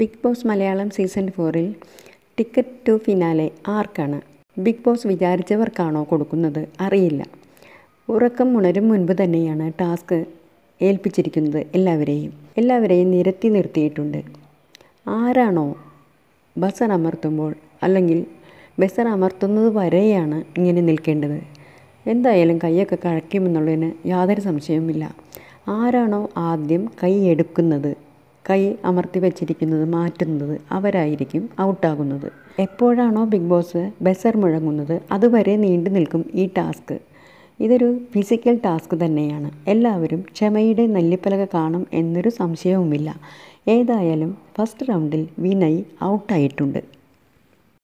big Boss Malayalam season ഫോറിൽ ticket to finale ആർക്കാണ് Bigg Boss വിചാരിച്ചവർക്കാണോ കൊടുക്കുന്നത് അറിയില്ല ഉറക്കം ഉണരും മുൻപ് തന്നെയാണ് ടാസ്ക് ഏൽപ്പിച്ചിരിക്കുന്നത് എല്ലാവരെയും എല്ലാവരെയും നിരത്തി നിർത്തിയിട്ടുണ്ട് ആരാണോ ബസർ അമർത്തുമ്പോൾ അല്ലെങ്കിൽ ബസർ അമർത്തുന്നത് വരെയാണ് ഇങ്ങനെ നിൽക്കേണ്ടത് എന്തായാലും കൈയൊക്കെ കഴക്കുമെന്നുള്ളതിന് യാതൊരു സംശയവുമില്ല ആരാണോ ആദ്യം കൈ എടുക്കുന്നത് കൈ അമർത്തി വെച്ചിരിക്കുന്നത് മാറ്റുന്നത് അവരായിരിക്കും ഔട്ടാകുന്നത് എപ്പോഴാണോ ബിഗ് ബോസ് ബസർ മുഴങ്ങുന്നത് അതുവരെ നീണ്ടു നിൽക്കും ഈ ടാസ്ക് ഇതൊരു ഫിസിക്കൽ ടാസ്ക് തന്നെയാണ് എല്ലാവരും ക്ഷമയുടെ നെല്ലിപ്പലക കാണും എന്നൊരു സംശയവുമില്ല ഏതായാലും ഫസ്റ്റ് റൗണ്ടിൽ വിനയ് ഔട്ടായിട്ടുണ്ട്